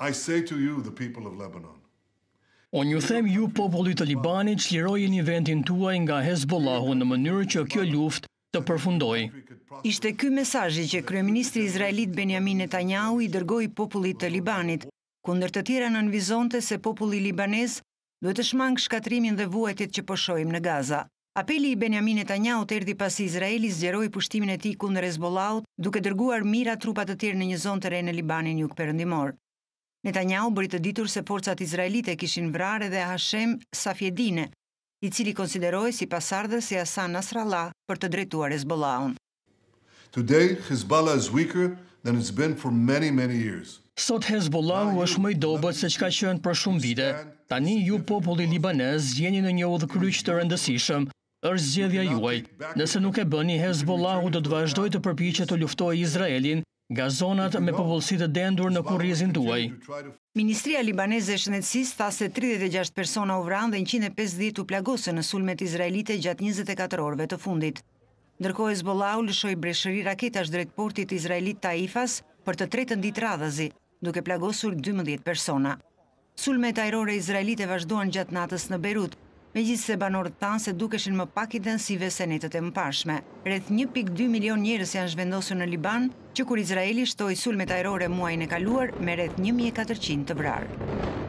I say to you, the people of Lebanon, On ju them ju populli të Libanit qliroje një vendin tuaj nga Hezbollahu në mënyrë që kjo luft të përfundoj. Ishte ky mesajji që Kryeministri Izraelit Benjamin Netanyahu i dërgoj popullit të Libanit, kundër të tjera në nënvizonte se populli Libanez duhet të shmangë shkatrimin dhe vuajtjet që poshojmë në Gaza. Apeli i Benjamin Netanyahu të erdi pasi Izraeli zgjeroj pushtimin e ti kundër Hezbollahu duke dërguar mira trupat të tjerë në një zonë të re në Libanin juk përëndimorë. Netanyahu bëri të ditur se forcat izraelite kishin vrarë edhe Hashem Safjedine, i cili konsiderohej si pasardhës si Hasan Nasrallah për të drejtuar Hezbollahun. Today Hezbollah is weaker than it's been for many many years. Sot Hezbollah u është më i dobët se çka qenë për shumë vite. Tani ju populli libanez jeni në një udhë kryq të rëndësishëm është zgjedhja juaj. Nëse nuk e bëni Hezbollahu do të vazhdoj të përpiqet të luftojë Izraelin nga zonat me popullësit të dendur në kurrizin duaj. Ministria Libanese e Shnetsis tha se 36 persona u vran dhe 150 u plagose në sulmet Izraelite gjatë 24 orve të fundit. Ndërko e Zbolau lëshoj breshëri raketa drejt portit Izraelit Taifas për të tretën ditë radhazi, duke plagosur 12 persona. Sulmet aerore Izraelite vazhdoan gjatë natës në Berut, me gjithë se banorët tanë se dukeshin më pak i densive se netët e më pashme. Rëth 1.2 milion njërës janë zhvendosu në Liban, që kur Izraeli shtoj sulmet aerore muajnë e kaluar me rëth 1.400 të vrarë.